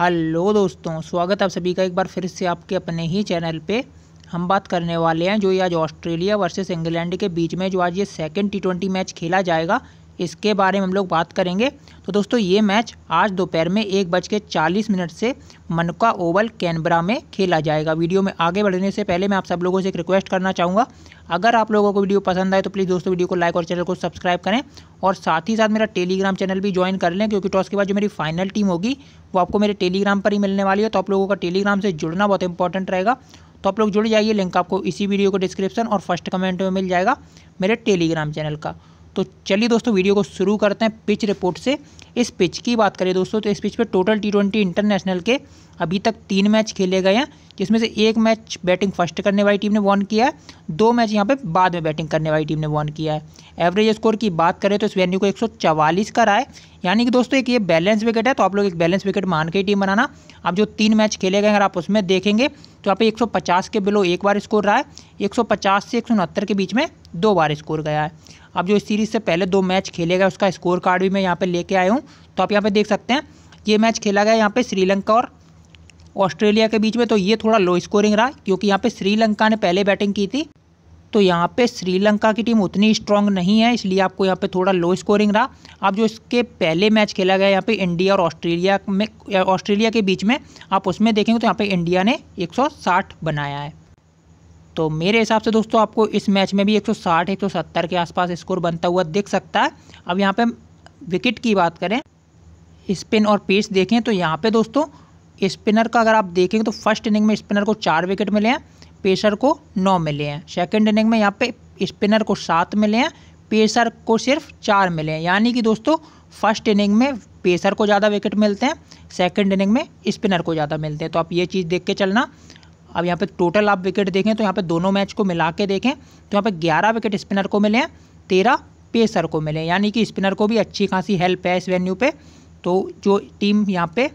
hello दोस्तों स्वागत है आप सभी का एक बार फिर से आपके अपने ही चैनल पे हम बात करने वाले हैं जो ये आज ऑस्ट्रेलिया वर्सेस इंग्लैंड के बीच में जो आज ये सेकंड टी ट्वेंटी मैच खेला जाएगा इसके बारे में हम लोग बात करेंगे तो दोस्तों ये मैच आज दोपहर में एक बज के चालीस मिनट से मनका ओवल कैनबरा में खेला जाएगा वीडियो में आगे बढ़ने से पहले मैं आप सब लोगों से एक रिक्वेस्ट करना चाहूँगा अगर आप लोगों को वीडियो पसंद आए तो प्लीज़ दोस्तों वीडियो को लाइक और चैनल को सब्सक्राइब करें और साथ ही साथ मेरा टेलीग्राम चैनल भी ज्वाइन कर लें क्योंकि टॉस के बाद जो मेरी फाइनल टीम होगी वो आपको मेरे टेलीग्राम पर ही मिलने वाली है तो आप लोगों का टेलीग्राम से जुड़ना बहुत इंपॉर्टेंट रहेगा तो आप लोग जुड़ जाइए लिंक आपको इसी वीडियो को डिस्क्रिप्शन और फर्स्ट कमेंट में मिल जाएगा मेरे टेलीग्राम चैनल का तो चलिए दोस्तों वीडियो को शुरू करते हैं पिच रिपोर्ट से इस पिच की बात करें दोस्तों तो इस पिच पर टोटल टी ट्वेंटी इंटरनेशनल के अभी तक तीन मैच खेले गए हैं जिसमें से एक मैच बैटिंग फर्स्ट करने वाली टीम ने वॉन किया है दो मैच यहाँ पे बाद में बैटिंग करने वाली टीम ने वॉन किया है एवरेज स्कोर की बात करें तो इस वेन्यू को एक का रहा है यानी कि दोस्तों एक ये बैलेंस विकेट है तो आप लोग एक बैलेंस विकेट मान के टीम बनाना अब जो तीन मैच खेले गए अगर आप उसमें देखेंगे तो आप 150 के बिलो एक बार स्कोर रहा है एक से एक के बीच में दो बार स्कोर गया है अब जो इस सीरीज़ से पहले दो मैच खेले गए उसका स्कोर कार्ड भी मैं यहाँ पर लेके आया हूँ तो आप यहाँ पर देख सकते हैं ये मैच खेला गया यहाँ पर श्रीलंका और ऑस्ट्रेलिया के बीच में तो ये थोड़ा लो स्कोरिंग रहा क्योंकि यहाँ पे श्रीलंका ने पहले बैटिंग की थी तो यहाँ पे श्रीलंका की टीम उतनी स्ट्रांग नहीं है इसलिए आपको यहाँ पे थोड़ा लो स्कोरिंग रहा आप जो इसके पहले मैच खेला गया यहाँ पे इंडिया और ऑस्ट्रेलिया में ऑस्ट्रेलिया के बीच में आप उसमें देखेंगे तो यहाँ पे इंडिया ने 160 बनाया है तो मेरे हिसाब से दोस्तों आपको इस मैच में भी 160 170 के आसपास स्कोर बनता हुआ दिख सकता है अब यहाँ पर विकेट की बात करें स्पिन और पेस देखें तो यहाँ पर दोस्तों स्पिनर का अगर आप देखेंगे तो फर्स्ट इनिंग में स्पिनर को चार विकेट मिले हैं पेसर को नौ मिले हैं सेकेंड इनिंग में यहाँ पे स्पिनर को सात मिले हैं पेसर को सिर्फ चार मिले हैं यानी कि दोस्तों फर्स्ट इनिंग में पेसर को ज़्यादा विकेट मिलते हैं सेकेंड इनिंग में स्पिनर को ज़्यादा मिलते हैं तो आप ये चीज़ देख के चलना अब यहाँ पे टोटल आप विकेट देखें तो यहाँ पे दोनों मैच को मिला के देखें तो यहाँ पे ग्यारह विकेट स्पिनर को मिले हैं तेरह पेसर को मिले यानी कि स्पिनर को भी अच्छी खासी हेल्प है इस वेन्यू पे तो जो टीम यहाँ पे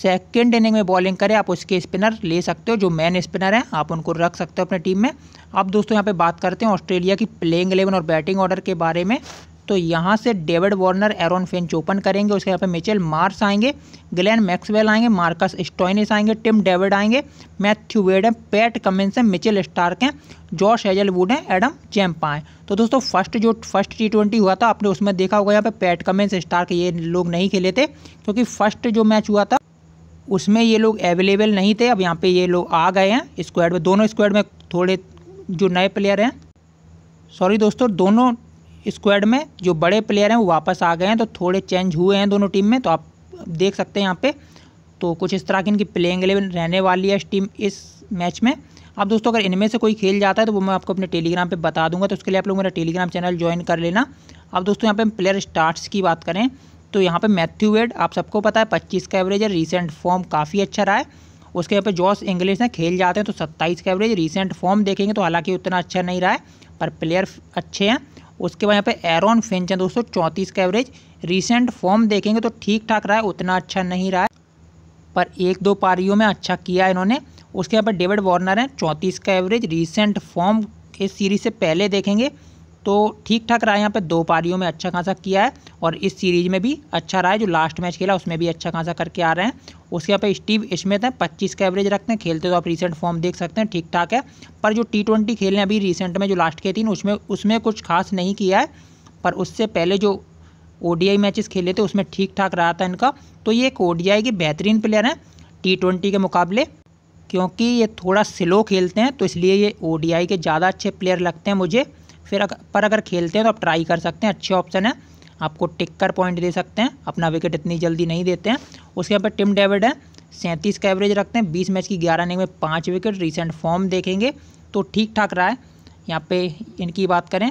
सेकेंड इनिंग में बॉलिंग करें आप उसके स्पिनर ले सकते हो जो मैन स्पिनर हैं आप उनको रख सकते हो अपने टीम में अब दोस्तों यहाँ पे बात करते हैं ऑस्ट्रेलिया की प्लेइंग एलेवन और बैटिंग ऑर्डर के बारे में तो यहाँ से David Warner Aaron Finch open करेंगे उसके यहाँ पे मिचेल मार्स आएंगे ग्लैन मैक्सवेल आएंगे मार्कस स्टोइनिस आएंगे टिम डेविड आएंगे मैथ्यू वेड हैं पैट कमिंस हैं मिचेल स्टार्क हैं जॉर्ज हेजलवुड हैं एडम चैम्पा हैं तो दोस्तों फर्स्ट जो फर्स्ट टी ट्वेंटी हुआ था आपने उसमें देखा होगा यहाँ पे पैट कमिंस स्टार्क ये लोग नहीं खेले थे क्योंकि फर्स्ट जो मैच हुआ था उसमें ये लोग अवेलेबल नहीं थे अब यहाँ पे ये लोग आ गए हैं स्क्वाड में दोनों स्क्वाड में थोड़े जो नए प्लेयर हैं सॉरी दोस्तों दोनों स्क्वाड में जो बड़े प्लेयर हैं वो वापस आ गए हैं तो थोड़े चेंज हुए हैं दोनों टीम में तो आप देख सकते हैं यहाँ पर तो कुछ इस तरह की इनकी प्लेइंग एलेवन रहने वाली है इस टीम इस मैच में अब दोस्तों अगर इनमें से कोई खेल जाता है तो वो मैं आपको अपने टेलीग्राम पे बता दूंगा तो उसके लिए आप लोग मेरा टेलीग्राम चैनल ज्वाइन कर लेना अब दोस्तों यहाँ पे हम प्लेयर स्टार्ट्स की बात करें तो यहाँ पे मैथ्यू वेड आप सबको पता है पच्चीस का एवरेज है रिसेंट फॉर्म काफ़ी अच्छा रहा है उसके यहाँ पे जॉस इंग्लिश ने खेल जाते हैं तो सत्ताईस का एवरेज रिसेंट फॉर्म देखेंगे तो हालांकि उतना अच्छा नहीं रहा है पर प्लेयर अच्छे हैं उसके बाद यहाँ पर एरोन फिंच है दोस्तों चौंतीस का एवरेज रिसेंट फॉर्म देखेंगे तो ठीक ठाक रहा है उतना अच्छा नहीं रहा है पर एक दो पारियों में अच्छा किया इन्होंने उसके यहाँ पर डेविड वार्नर हैं चौंतीस का एवरेज रिसेंट फॉर्म इस सीरीज से पहले देखेंगे तो ठीक ठाक रहा यहाँ पे दो पारियों में अच्छा खासा किया है और इस सीरीज में भी अच्छा रहा है जो लास्ट मैच खेला उसमें भी अच्छा खासा करके आ रहे हैं उसके यहाँ पे स्टीव स्मिथ हैं पच्चीस का एवरेज रखते हैं खेलते तो आप रिसेंट फॉर्म देख सकते हैं ठीक ठाक है पर जो टी ट्वेंटी खेल अभी रिसेंट में जो लास्ट के तीन उसमें उसमें कुछ खास नहीं किया है पर उससे पहले जो ओ मैचेस खेले थे उसमें ठीक ठाक रहा था इनका तो ये एक ओ के बेहतरीन प्लेयर हैं टी ट्वेंटी के मुकाबले क्योंकि ये थोड़ा स्लो खेलते हैं तो इसलिए ये ओ के ज़्यादा अच्छे प्लेयर लगते हैं मुझे फिर अगर पर अगर खेलते हैं तो आप ट्राई कर सकते हैं अच्छे ऑप्शन है आपको टिक कर पॉइंट दे सकते हैं अपना विकेट इतनी जल्दी नहीं देते हैं उसके यहाँ पर टिम डेविड है सैंतीस का एवरेज रखते हैं बीस मैच की ग्यारह इनिंग में पाँच विकेट रिसेंट फॉर्म देखेंगे तो ठीक ठाक रहा है यहाँ पे इनकी बात करें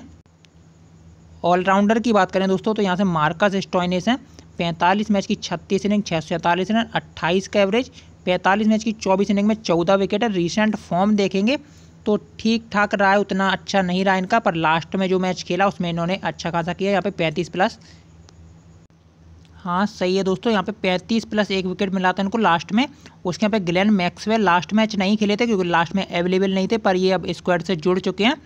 ऑलराउंडर की बात करें दोस्तों तो यहाँ से मार्कस स्टॉइनिस हैं पैंतालीस मैच की छत्तीस इनिंग छः सौ सैंतालीस रन अट्ठाईस का एवरेज पैंतालीस मैच की चौबीस इनिंग में चौदह विकेट है रिसेंट फॉर्म देखेंगे तो ठीक ठाक रहा है उतना अच्छा नहीं रहा इनका पर लास्ट में जो मैच खेला उसमें इन्होंने अच्छा खासा किया यहाँ पे पैंतीस प्लस हाँ सही है दोस्तों यहाँ पे पैंतीस प्लस एक विकेट मिला था इनको लास्ट में उसके यहाँ पे ग्लेन मैक्सवेल लास्ट मैच नहीं खेले थे क्योंकि लास्ट में अवेलेबल नहीं थे पर ये अब स्क्वाड से जुड़ चुके हैं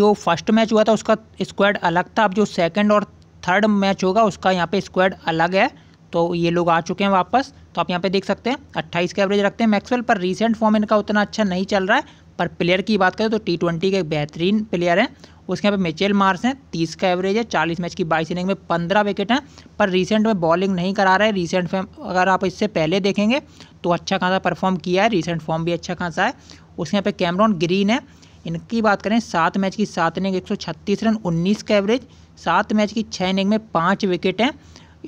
जो फर्स्ट मैच हुआ था उसका स्क्वाड अलग था अब जो सेकेंड और थर्ड मैच होगा उसका यहाँ पर स्क्वाड अलग है तो ये लोग आ चुके हैं वापस तो आप यहाँ पे देख सकते हैं अट्ठाईस का एवरेज रखते हैं मैक्सवेल पर रिसेंट फॉर्म इनका उतना अच्छा नहीं चल रहा है पर प्लेयर की बात करें तो टी ट्वेंटी के एक बेहतरीन प्लेयर हैं उसके यहाँ पे मिचेल मार्स हैं तीस का एवरेज है चालीस मैच की बाईस इनिंग में पंद्रह विकेट हैं पर रिसेंट में बॉलिंग नहीं करा रहा है रिसेंट फॉर्म अगर आप इससे पहले देखेंगे तो अच्छा खासा परफॉर्म किया है रिसेंट फॉर्म भी अच्छा खासा है उसके यहाँ पर कैमरॉन ग्रीन है इनकी बात करें सात मैच की सात इनिंग एक रन उन्नीस का एवरेज सात मैच की छः इनिंग में पाँच विकेट हैं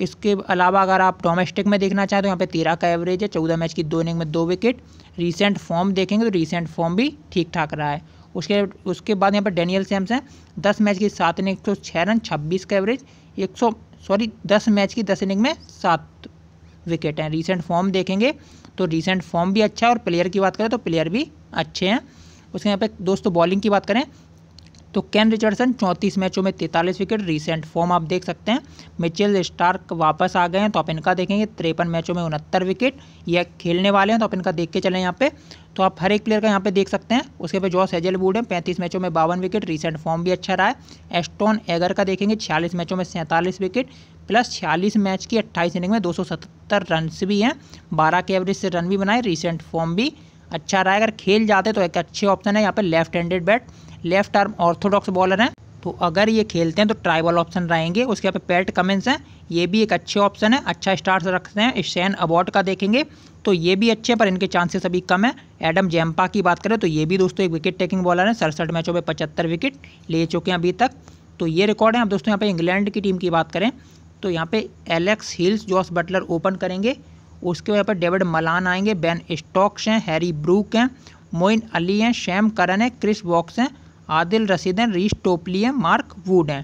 इसके अलावा अगर आप डोमेस्टिक में देखना चाहें तो यहाँ पे तेरह का एवरेज है चौदह मैच की दो इनिंग में दो विकेट रिसेंट फॉर्म देखेंगे तो रिसेंट फॉर्म भी ठीक ठाक रहा है उसके उसके बाद यहाँ पर डेनियल सैम्स हैं दस मैच की सात इनिंग एक सौ छः रन छब्बीस का एवरेज एक सौ सॉरी दस मैच की दस इनिंग में सात विकेट हैं रिसेंट फॉर्म देखेंगे तो रिसेंट फॉर्म भी अच्छा है और प्लेयर की बात करें तो प्लेयर भी अच्छे हैं उसके यहाँ पर दोस्तों बॉलिंग की बात करें तो कैन रिचर्डसन चौंतीस मैचों में तैंतालीस विकेट रिसेंट फॉर्म आप देख सकते हैं मिचेल स्टार्क वापस आ गए हैं तो आप इनका देखेंगे तिरपन मैचों में उनहत्तर विकेट ये खेलने वाले हैं तो आप इनका देख के चलें यहाँ पे तो आप हर एक प्लेयर का यहाँ पे देख सकते हैं उसके पे जॉस बूड है पैंतीस मैचों में बावन विकेट रिसेंट फॉर्म भी अच्छा रहा है एस्टोन एगर का देखेंगे छियालीस मैचों में सैंतालीस विकेट प्लस छियालीस मैच की अट्ठाईस इनिंग में दो सौ रन भी हैं बारह के एवरेज से रन भी बनाए रिसेंट फॉर्म भी अच्छा रहा है अगर खेल जाते तो एक अच्छे ऑप्शन है यहाँ पर left handed bat left arm orthodox bowler हैं तो अगर ये खेलते हैं तो ट्राइबल ऑप्शन रहेंगे उसके यहाँ पे पैट कमेंस हैं ये भी एक अच्छे ऑप्शन है अच्छा स्टार्ट रखते हैं शैन अबॉट का देखेंगे तो ये भी अच्छे हैं पर इनके चांसेस अभी कम है एडम जैम्पा की बात करें तो ये भी दोस्तों एक विकेट टेकिंग बॉलर है सड़सठ मैचों में पचहत्तर विकेट ले चुके हैं अभी तक तो ये रिकॉर्ड है अब दोस्तों यहाँ पर इंग्लैंड की टीम की बात करें तो यहाँ पर Alex Hales Jos Buttler open करेंगे उसके यहाँ पर डेविड मलान आएंगे बैन स्टॉक्स हैं हैरी ब्रूक हैं मोइन अली हैं शैम करन है क्रिस वॉक्स हैं आदिल रसीदन रीश टोपलियम मार्क वुड हैं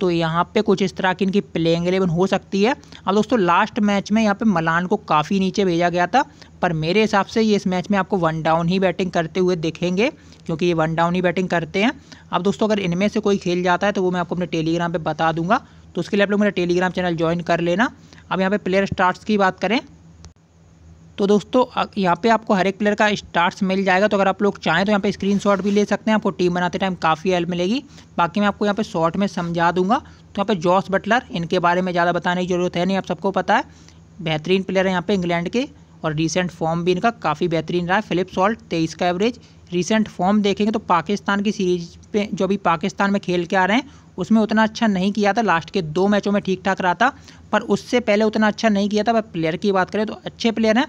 तो यहाँ पे कुछ इस तरह की इनकी प्लेइंग एलेवन हो सकती है अब दोस्तों लास्ट मैच में यहाँ पे मलान को काफ़ी नीचे भेजा गया था पर मेरे हिसाब से ये इस मैच में आपको वन डाउन ही बैटिंग करते हुए देखेंगे क्योंकि ये वन डाउन ही बैटिंग करते हैं अब दोस्तों अगर इनमें से कोई खेल जाता है तो वो मैं आपको अपने टेलीग्राम पर बता दूंगा तो उसके लिए आप लोग मेरा टेलीग्राम चैनल ज्वाइन कर लेना अब यहाँ पर प्लेयर स्टार्ट की बात करें तो दोस्तों यहाँ पे आपको हर एक प्लेयर का स्टार्स मिल जाएगा तो अगर आप लोग चाहें तो यहाँ पे स्क्रीनशॉट भी ले सकते हैं आपको टीम बनाते टाइम काफ़ी हेल्प मिलेगी बाकी मैं आपको यहाँ पे शॉर्ट में समझा दूंगा तो यहाँ पे जॉस बटलर इनके बारे में ज़्यादा बताने की ज़रूरत है नहीं आप सबको पता है बेहतरीन प्लेयर है यहाँ पर इंग्लैंड के और रिसेंट फॉर्म भी इनका काफ़ी बेहतरीन रहा है फिलिप सॉल्ट तेईस का एवरेज रिसेंट फॉर्म देखेंगे तो पाकिस्तान की सीरीज पे जो अभी पाकिस्तान में खेल के आ रहे हैं उसमें उतना अच्छा नहीं किया था लास्ट के दो मैचों में ठीक ठाक रहा था पर उससे पहले उतना अच्छा नहीं किया था पर प्लेयर की बात करें तो अच्छे प्लेयर हैं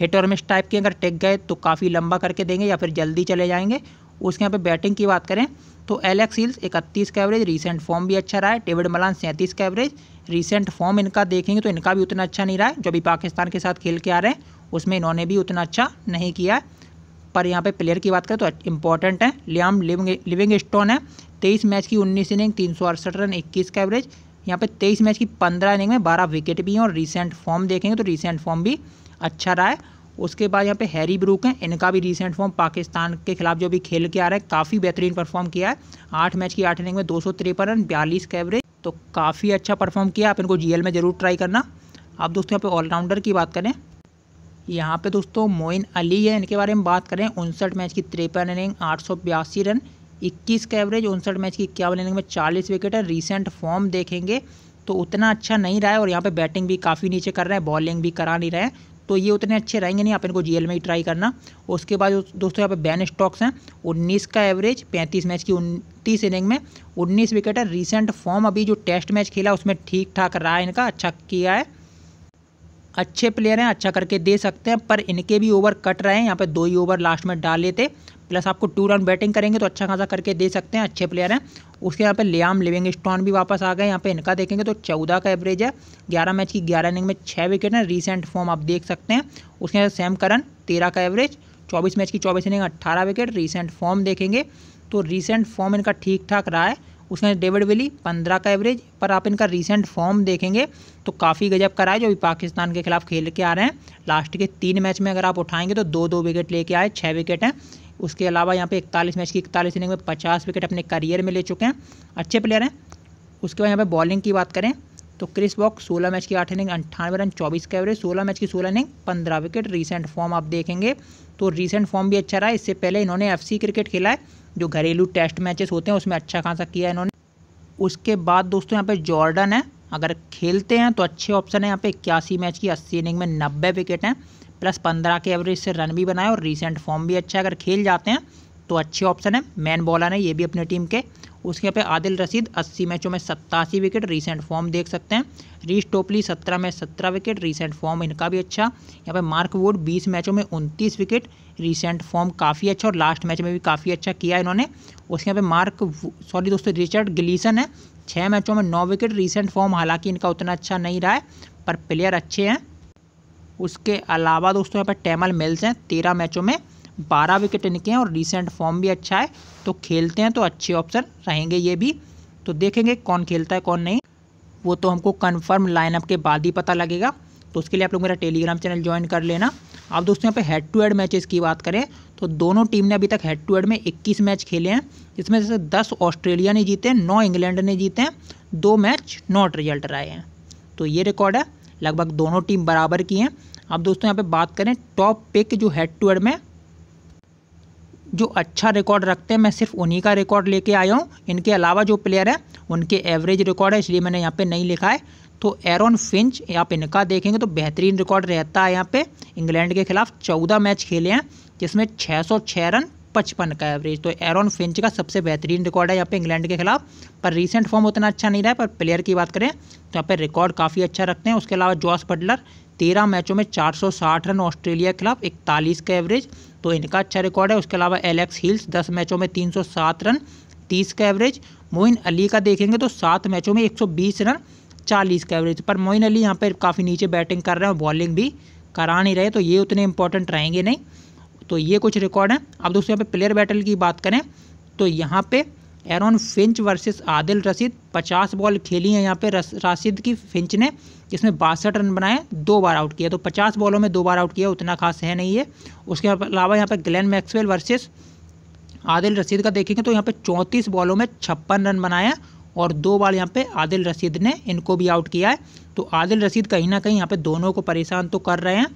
हिट और मिस टाइप के अगर टेक गए तो काफ़ी लंबा करके देंगे या फिर जल्दी चले जाएंगे उसके यहाँ पर बैटिंग की बात करें तो एलेक्स हिल्स इकतीस का एवरेज रिसेंट फॉर्म भी अच्छा रहा है डेविड मलान सैंतीस का एवरेज रिसेंट फॉर्म इनका देखेंगे तो इनका भी उतना अच्छा नहीं रहा है जो भी पाकिस्तान के साथ खेल के आ रहे हैं उसमें इन्होंने भी उतना अच्छा नहीं किया है पर यहाँ पे प्लेयर की बात करें तो इंपॉर्टेंट है लियाम लिविंग लिविंग स्टोन है तेईस मैच की उन्नीस इनिंग तीन सौ अड़सठ रन इक्कीस का एवरेज यहाँ पे तेईस मैच की पंद्रह इनिंग में बारह विकेट भी हैं और रिसेंट फॉर्म देखेंगे तो रिसेंट फॉर्म भी अच्छा रहा है उसके बाद यहाँ पे हैरी ब्रूक हैं इनका भी रिसेंट फॉर्म पाकिस्तान के खिलाफ जो भी खेल के आ रहा है काफ़ी बेहतरीन परफॉर्म किया है आठ मैच की आठ इनिंग में दो रन बयालीस का एवरेज तो काफ़ी अच्छा परफॉर्म किया आप इनको जी में ज़रूर ट्राई करना आप दोस्तों यहाँ पे ऑलराउंडर की बात करें यहाँ पे दोस्तों मोइन अली है इनके बारे में बात करें उनसठ मैच की तिरपन इनिंग आठ सौ बयासी रन इक्कीस का एवरेज उनसठ मैच की इक्यावन इनिंग में चालीस विकेट है रिसेंट फॉर्म देखेंगे तो उतना अच्छा नहीं रहा है और यहाँ पे बैटिंग भी काफ़ी नीचे कर रहे हैं बॉलिंग भी करा नहीं रहे हैं तो ये उतने अच्छे रहेंगे नहीं आप इनको जीएल में ही ट्राई करना उसके बाद दोस्तों यहाँ पे बैन स्टॉक्स हैं उन्नीस का एवरेज पैंतीस मैच की उनतीस इनिंग में उन्नीस विकेट है रिसेंट फॉर्म अभी जो टेस्ट मैच खेला उसमें ठीक ठाक रहा है इनका अच्छा किया है अच्छे प्लेयर हैं अच्छा करके दे सकते हैं पर इनके भी ओवर कट रहे हैं यहाँ पे दो ही ओवर लास्ट में डाल लेते प्लस आपको टू रन बैटिंग करेंगे तो अच्छा खासा करके दे सकते हैं अच्छे प्लेयर हैं उसके यहाँ पे लियाम लिविंग स्टॉन भी वापस आ गए यहाँ पे इनका देखेंगे तो चौदह का एवरेज है ग्यारह मैच की ग्यारह इनिंग में छः विकेट हैं रिसेंट फॉर्म आप देख सकते हैं उसके यहाँ सेम करन तेरह का एवरेज चौबीस मैच की चौबीस इनिंग अट्ठारह विकेट रिसेंट फॉर्म देखेंगे तो रिसेंट फॉर्म इनका ठीक ठाक रहा है उसके अंदर डेविड विली पंद्रह का एवरेज पर आप इनका रिसेंट फॉर्म देखेंगे तो काफ़ी गजब कराए जो अभी पाकिस्तान के खिलाफ खेल के आ रहे हैं लास्ट के तीन मैच में अगर आप उठाएंगे तो दो दो विकेट लेके आए छः विकेट हैं उसके अलावा यहाँ पे इकतालीस मैच की इकतालीस इनिंग में पचास विकेट अपने करियर में ले चुके हैं अच्छे प्लेयर हैं उसके बाद यहाँ पर बॉलिंग की बात करें तो क्रिस बॉक सोलह मैच की आठ इनिंग अंठानवे रन चौबीस का एवरेज सोलह मैच की सोलह इनिंग पंद्रह विकेट रिसेंट फॉर्म आप देखेंगे तो रिसेंट फॉर्म भी अच्छा रहा है इससे पहले इन्होंने एफ क्रिकेट खेला है जो घरेलू टेस्ट मैचेस होते हैं उसमें अच्छा खासा किया इन्होंने उसके बाद दोस्तों यहाँ पे जॉर्डन है अगर खेलते हैं तो अच्छे ऑप्शन है यहाँ पे इक्यासी मैच की अस्सी इनिंग में नब्बे विकेट हैं प्लस पंद्रह के एवरेज से रन भी बनाए और रिसेंट फॉर्म भी अच्छा है अगर खेल जाते हैं तो अच्छे ऑप्शन है मैन बॉलर है ये भी अपनी टीम के उसके यहाँ पे आदिल रसीद 80 मैचों में सत्तासी विकेट रीसेंट फॉर्म देख सकते हैं रीश टोपली 17 में 17 विकेट रीसेंट फॉर्म इनका भी अच्छा यहाँ पे मार्क वुड 20 मैचों में उनतीस विकेट रीसेंट फॉर्म काफ़ी अच्छा और लास्ट मैच में भी काफ़ी अच्छा किया इन्होंने उसके यहाँ पे मार्क सॉरी दोस्तों रिचर्ड गिलीसन है छः मैचों में नौ विकेट रीसेंट फॉर्म हालांकि इनका उतना अच्छा नहीं रहा है पर प्लेयर अच्छे हैं उसके अलावा दोस्तों यहाँ पर टेमल मिल्स हैं तेरह मैचों में बारह विकेट इनके हैं और रिसेंट फॉर्म भी अच्छा है तो खेलते हैं तो अच्छे ऑप्शन रहेंगे ये भी तो देखेंगे कौन खेलता है कौन नहीं वो तो हमको कन्फर्म लाइनअप के बाद ही पता लगेगा तो उसके लिए आप लोग मेरा टेलीग्राम चैनल ज्वाइन कर लेना अब दोस्तों यहाँ पे हेड टू हेड मैचेस की बात करें तो दोनों टीम ने अभी तक हेड टू हेड में 21 मैच खेले हैं जिसमें से 10 ऑस्ट्रेलिया ने जीते हैं नौ इंग्लैंड ने जीते हैं दो मैच नॉट रिजल्ट रहे हैं तो ये रिकॉर्ड है लगभग दोनों टीम बराबर की हैं अब दोस्तों यहाँ पर बात करें टॉप पिक जो हेड टू हेड में जो अच्छा रिकॉर्ड रखते हैं मैं सिर्फ उन्हीं का रिकॉर्ड लेके आया हूँ इनके अलावा जो प्लेयर हैं उनके एवरेज रिकॉर्ड है इसलिए मैंने यहाँ पे नहीं लिखा है तो एरोन फिंच आप इनका देखेंगे तो बेहतरीन रिकॉर्ड रहता है यहाँ पे इंग्लैंड के खिलाफ चौदह मैच खेले हैं जिसमें छः रन पचपन का एवरेज तो एरोन फिंच का सबसे बेहतरीन रिकॉर्ड है यहाँ पे इंग्लैंड के खिलाफ पर रीसेंट फॉर्म उतना अच्छा नहीं रहा है पर प्लेयर की बात करें तो यहाँ पे रिकॉर्ड काफ़ी अच्छा रखते हैं उसके अलावा जॉस बटलर तेरह मैचों में 460 रन ऑस्ट्रेलिया के खिलाफ इकतालीस का एवरेज तो इनका अच्छा रिकॉर्ड है उसके अलावा एलेक्स हिल्स दस मैचों में तीन रन तीस का एवरेज मोइन अली का देखेंगे तो सात मैचों में एक रन चालीस का एवरेज पर मोइन अली यहाँ पर काफ़ी नीचे बैटिंग कर रहे हैं और बॉलिंग भी करा नहीं रहे तो ये उतने इंपॉर्टेंट रहेंगे नहीं तो ये कुछ रिकॉर्ड हैं अब दोस्तों यहाँ पे प्लेयर बैटल की बात करें तो यहाँ पे Aaron Finch versus Adil Rashid 50 ball खेली है यहाँ पे राशिद की फिंच ने जिसमें बासठ रन बनाए दो बार आउट किया तो 50 बॉलों में दो बार आउट किया उतना खास है नहीं है उसके अलावा यहाँ पे Glenn Maxwell versus Adil Rashid का देखेंगे तो यहाँ पे 34 बॉलों में छप्पन रन बनाए और दो बार यहाँ पे आदिल रशीद ने इनको भी आउट किया है तो आदिल रशीद कहीं ना कहीं यहाँ पे दोनों को परेशान तो कर रहे हैं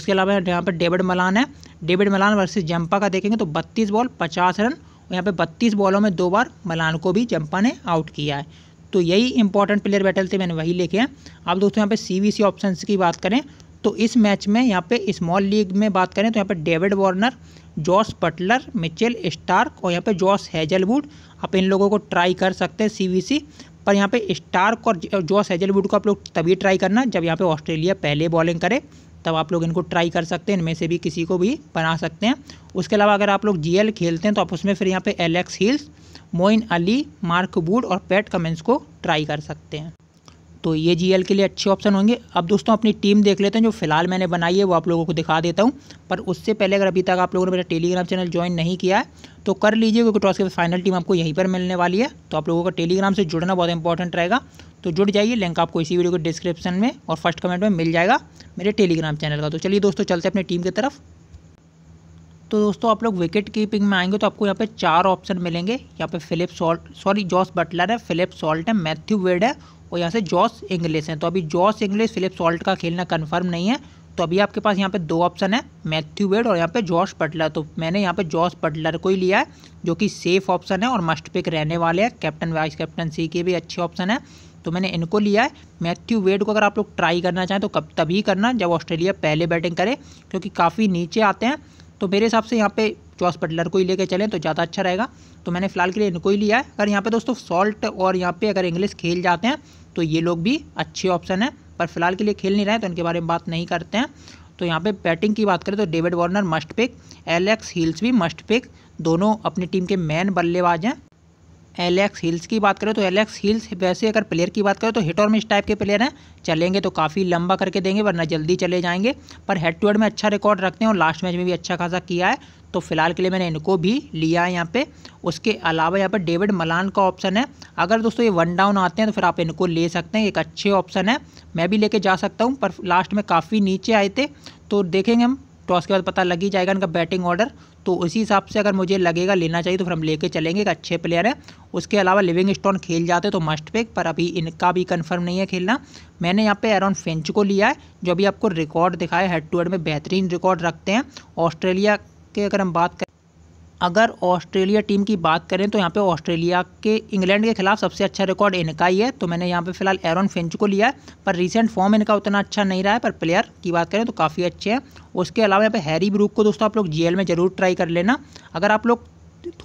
उसके अलावा यहाँ पे डेविड मलान है डेविड मलान वर्सेस जंपा का देखेंगे तो बत्तीस बॉल पचास रन यहाँ पे बत्तीस बॉलों में दो बार मलान को भी जंपा ने आउट किया है तो यही इंपॉर्टेंट प्लेयर बैटल थे मैंने वही लेके हैं अब दोस्तों यहाँ पे सी ऑप्शंस सी ऑप्शन की बात करें तो इस मैच में यहाँ पे स्मॉल लीग में बात करें तो यहाँ पे David Warner Jos Buttler Mitchell Starc और यहाँ पे जॉस हैजलवुड आप इन लोगों को ट्राई कर सकते हैं सी पर यहाँ पे स्टार्क और जॉस हैजलवुड को आप लोग तभी ट्राई करना जब यहाँ पर ऑस्ट्रेलिया पहले बॉलिंग करे तब आप लोग इनको ट्राई कर सकते हैं इनमें से भी किसी को भी बना सकते हैं उसके अलावा अगर आप लोग जी खेलते हैं तो आप उसमें फिर यहाँ पर Alex Hales Moeen Ali Mark Wood और पैट कमेंस को ट्राई कर सकते हैं तो ये जीएल के लिए अच्छे ऑप्शन होंगे अब दोस्तों अपनी टीम देख लेते हैं जो फिलहाल मैंने बनाई है वो आप लोगों को दिखा देता हूँ पर उससे पहले अगर अभी तक आप लोगों ने मेरा टेलीग्राम चैनल ज्वाइन नहीं किया है तो कर लीजिए क्योंकि टॉस के फाइनल टीम आपको यहीं पर मिलने वाली है तो आप लोगों का टेलीग्राम से जुड़ना बहुत इंपॉर्टेंट रहेगा तो जुड़ जाइए लिंक आपको इसी वीडियो के डिस्क्रिप्शन में और फर्स्ट कमेंट में मिल जाएगा मेरे टेलीग्राम चैनल का तो चलिए दोस्तों चलते अपनी टीम की तरफ तो दोस्तों आप लोग विकेट कीपिंग में आएंगे तो आपको यहाँ पे चार ऑप्शन मिलेंगे यहाँ पे Philip Salt sorry Jos Buttler है फिलिप सॉल्ट है मैथ्यू वेड है और यहाँ से जॉस इंग्लिश है तो अभी जॉस इंग्लिश फिलिप सॉल्ट का खेलना कन्फर्म नहीं है तो अभी आपके पास यहाँ पे दो ऑप्शन है मैथ्यू वेड और यहाँ पे जॉस बटलर तो मैंने यहाँ पे जॉस बटलर को ही लिया है जो कि सेफ ऑप्शन है और मस्ट पिक रहने वाले हैं कैप्टन वाइस कैप्टन सी के भी अच्छे ऑप्शन है तो मैंने इनको लिया है मैथ्यू वेड को अगर आप लोग ट्राई करना चाहें तो कब तभी करना जब ऑस्ट्रेलिया पहले बैटिंग करे क्योंकि काफ़ी नीचे आते हैं तो मेरे हिसाब से यहाँ पे जॉस बटलर को ही लेके चलें तो ज़्यादा अच्छा रहेगा तो मैंने फ़िलहाल के लिए इनको ही लिया है अगर यहाँ पे दोस्तों सॉल्ट और यहाँ पे अगर इंग्लिश खेल जाते हैं तो ये लोग भी अच्छे ऑप्शन हैं पर फिलहाल के लिए खेल नहीं रहे तो इनके बारे में बात नहीं करते हैं तो यहाँ पर बैटिंग की बात करें तो David Warner must pick Alex Hales भी मस्ट पिक दोनों अपनी टीम के मैन बल्लेबाज हैं एलेक्स हिल्स की बात करें तो एलेक्स हिल्स वैसे अगर प्लेयर की बात करें तो हिट और मिस टाइप के प्लेयर हैं चलेंगे तो काफ़ी लंबा करके देंगे वरना जल्दी चले जाएंगे पर हेड टू हेड में अच्छा रिकॉर्ड रखते हैं और लास्ट मैच में भी अच्छा खासा किया है तो फिलहाल के लिए मैंने इनको भी लिया है यहाँ पे उसके अलावा यहाँ पर डेविड मलान का ऑप्शन है अगर दोस्तों ये वन डाउन आते हैं तो फिर आप इनको ले सकते हैं एक अच्छे ऑप्शन है मैं भी लेके जा सकता हूँ पर लास्ट में काफ़ी नीचे आए थे तो देखेंगे हम टॉस तो के बाद पता लग ही जाएगा इनका बैटिंग ऑर्डर तो उसी हिसाब से अगर मुझे लगेगा लेना चाहिए तो फिर हम लेके चलेंगे एक अच्छे प्लेयर हैं उसके अलावा लिविंग स्टोन खेल जाते तो मस्ट पिक पर अभी इनका भी कन्फर्म नहीं है खेलना मैंने यहाँ पे एरॉन फिंच को लिया है जो अभी आपको रिकॉर्ड दिखाया हेड टू हेड में बेहतरीन रिकॉर्ड रखते हैं ऑस्ट्रेलिया के अगर हम बात करें अगर ऑस्ट्रेलिया टीम की बात करें तो यहाँ पे ऑस्ट्रेलिया के इंग्लैंड के खिलाफ सबसे अच्छा रिकॉर्ड इनका ही है तो मैंने यहाँ पे फिलहाल एरन फिंच को लिया है पर रिसेंट फॉर्म इनका उतना अच्छा नहीं रहा है पर प्लेयर की बात करें तो काफ़ी अच्छे हैं उसके अलावा यहाँ पर हैरी ब्रूक को दोस्तों आप लोग जी में ज़रूर ट्राई कर लेना अगर आप लोग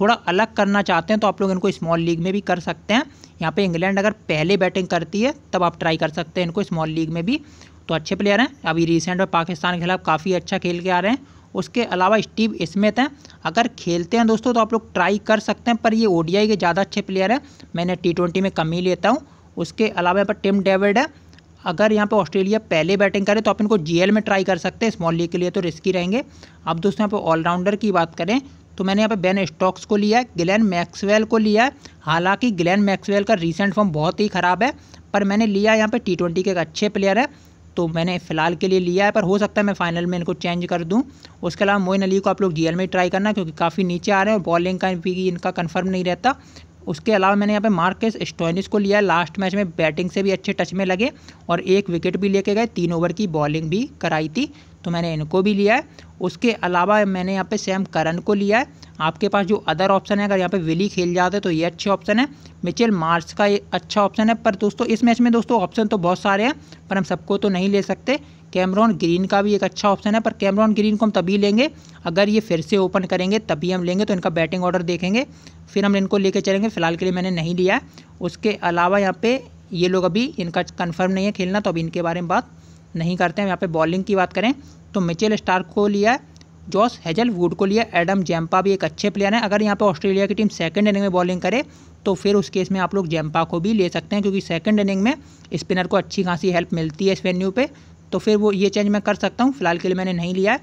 थोड़ा अलग करना चाहते हैं तो आप लोग इनको स्मॉल लीग में भी कर सकते हैं यहाँ पर इंग्लैंड अगर पहले बैटिंग करती है तब आप ट्राई कर सकते हैं इनको स्मॉल लीग में भी तो अच्छे प्लेयर हैं अभी रिसेंट में पाकिस्तान के खिलाफ काफ़ी अच्छा खेल के आ रहे हैं उसके अलावा स्टीव स्मिथ हैं अगर खेलते हैं दोस्तों तो आप लोग ट्राई कर सकते हैं पर ये ओडीआई के ज़्यादा अच्छे प्लेयर हैं मैंने टी ट्वेंटी में कम ही लेता हूँ उसके अलावा यहाँ पर टिम डेविड है अगर यहाँ पर ऑस्ट्रेलिया पहले बैटिंग करे तो आप इनको जी में ट्राई कर सकते हैं स्मॉल लीग के लिए तो रिस्की रहेंगे अब दोस्तों यहाँ पर ऑलराउंडर की बात करें तो मैंने यहाँ पे बेन स्टॉक्स को लिया है ग्लैन मैक्सवेल को लिया है हालांकि ग्लैन मैक्सवेल का रिसेंट फॉर्म बहुत ही ख़राब है पर मैंने लिया यहाँ पे टी ट्वेंटी के एक अच्छे प्लेयर है तो मैंने फ़िलहाल के लिए लिया है पर हो सकता है मैं फाइनल में इनको चेंज कर दूँ उसके अलावा मोइन अली को आप लोग जी में ट्राई करना क्योंकि काफ़ी नीचे आ रहे हैं और बॉलिंग का भी इनका कन्फर्म नहीं रहता उसके अलावा मैंने यहाँ पे मार्केस स्टोनिस को लिया लास्ट मैच में बैटिंग से भी अच्छे टच में लगे और एक विकेट भी लेके गए तीन ओवर की बॉलिंग भी कराई थी तो मैंने इनको भी लिया है उसके अलावा मैंने यहाँ पे सेम करण को लिया है आपके पास जो अदर ऑप्शन है अगर यहाँ पे विली खेल जाते तो ये अच्छे ऑप्शन है मिचेल मार्च का ये अच्छा ऑप्शन है पर दोस्तों इस मैच में दोस्तों ऑप्शन तो बहुत सारे हैं पर हम सबको तो नहीं ले सकते कैमरॉन ग्रीन का भी एक अच्छा ऑप्शन है पर कैमरॉन ग्रीन को हम तभी लेंगे अगर ये फिर से ओपन करेंगे तभी हम लेंगे तो इनका बैटिंग ऑर्डर देखेंगे फिर हम इनको लेके चलेंगे फिलहाल के लिए मैंने नहीं लिया उसके अलावा यहाँ पे ये लोग अभी इनका कन्फर्म नहीं है खेलना तो अभी इनके बारे में बात नहीं करते हैं यहाँ पे बॉलिंग की बात करें तो मिचेल स्टार्क को लिया जॉस हेजलवुड को लिया एडम जैम्पा भी एक अच्छे प्लेयर हैं अगर यहाँ पर ऑस्ट्रेलिया की टीम सेकेंड इनिंग में बॉलिंग करे तो फिर उस केस में आप लोग जैम्पा को भी ले सकते हैं क्योंकि सेकेंड इनिंग में स्पिनर को अच्छी खासी हेल्प मिलती है इस वेन्यू पर तो फिर वो ये चेंज मैं कर सकता हूँ फिलहाल के लिए मैंने नहीं लिया है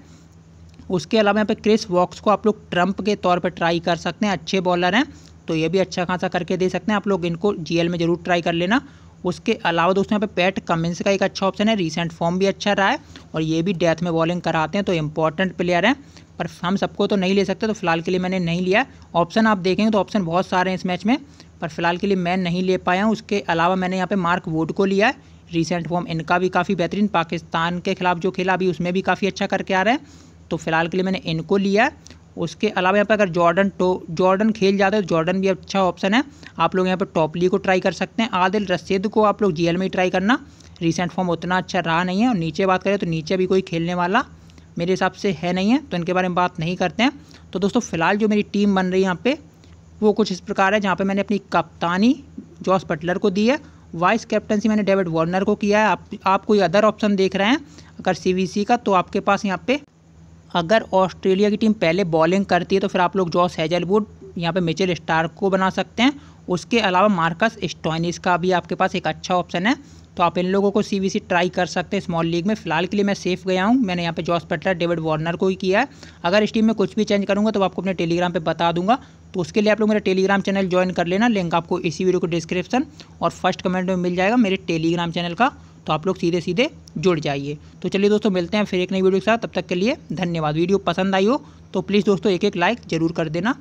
उसके अलावा यहाँ पर क्रिस वॉक्स को आप लोग ट्रंप के तौर पर ट्राई कर सकते हैं अच्छे बॉलर हैं तो ये भी अच्छा खासा करके दे सकते हैं आप लोग इनको जीएल में ज़रूर ट्राई कर लेना उसके अलावा दोस्तों यहाँ पे पैट कमिंस का एक अच्छा ऑप्शन है रिसेंट फॉर्म भी अच्छा रहा है और ये भी डेथ में बॉलिंग कराते हैं तो इंपॉर्टेंट प्लेयर हैं पर हम सबको तो नहीं ले सकते तो फिलहाल के लिए मैंने नहीं लिया ऑप्शन आप देखेंगे तो ऑप्शन बहुत सारे हैं इस मैच में पर फिलहाल के लिए मैं नहीं ले पाया हूँ उसके अलावा मैंने यहाँ पर मार्क वोड को लिया है रिसेंट फॉर्म इनका भी काफ़ी बेहतरीन पाकिस्तान के खिलाफ जो खेला अभी उसमें भी काफ़ी अच्छा करके आ रहा है तो फिलहाल के लिए मैंने इनको लिया उसके अलावा यहाँ पर अगर जॉर्डन टो जॉर्डन खेल जाते हैं तो जॉर्डन भी अच्छा ऑप्शन है आप लोग यहाँ पर टॉपली को ट्राई कर सकते हैं आदिल रसीद को आप लोग जी में ट्राई करना रिसेंट फॉर्म उतना अच्छा रहा नहीं है और नीचे बात करें तो नीचे भी कोई खेलने वाला मेरे हिसाब से है नहीं है तो इनके बारे में बात नहीं करते हैं तो दोस्तों फिलहाल जो मेरी टीम बन रही है यहाँ पे वो कुछ इस प्रकार है जहाँ पे मैंने अपनी कप्तानी जॉस बटलर को दी है वाइस कैप्टनसी मैंने डेविड वार्नर को किया है आप आप कोई अदर ऑप्शन देख रहे हैं अगर सी का तो आपके पास यहाँ पे अगर ऑस्ट्रेलिया की टीम पहले बॉलिंग करती है तो फिर आप लोग जॉस हैजलवुड यहाँ पे मिचेल स्टार को बना सकते हैं उसके अलावा मार्कस स्टोनिस का भी आपके पास एक अच्छा ऑप्शन है तो आप इन लोगों को सी ट्राई कर सकते हैं स्मॉल लीग में फिलहाल के लिए मैं सेफ गया हूँ मैंने यहाँ पे जॉस पटलर डेविड वार्नर को ही किया है अगर इस टीम में कुछ भी चेंज करूँगा तो आपको अपने टेलीग्राम पर बता दूंगा तो उसके लिए आप लोग मेरा टेलीग्राम चैनल ज्वाइन कर लेना लिंक आपको इसी वीडियो को डिस्क्रिप्शन और फर्स्ट कमेंट में मिल जाएगा मेरे टेलीग्राम चैनल का तो आप लोग सीधे सीधे जुड़ जाइए तो चलिए दोस्तों मिलते हैं फिर एक नई वीडियो के साथ तब तक के लिए धन्यवाद वीडियो पसंद आई हो तो प्लीज़ दोस्तों एक एक लाइक ज़रूर कर देना